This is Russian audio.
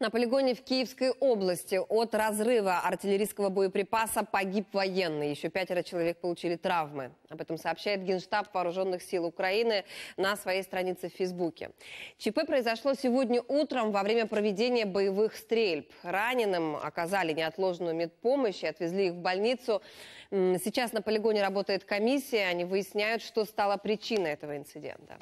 На полигоне в Киевской области от разрыва артиллерийского боеприпаса погиб военный. Еще пятеро человек получили травмы. Об этом сообщает Генштаб Вооруженных сил Украины на своей странице в Фейсбуке. ЧП произошло сегодня утром во время проведения боевых стрельб. Раненым оказали неотложную медпомощь и отвезли их в больницу. Сейчас на полигоне работает комиссия. Они выясняют, что стало причиной этого инцидента.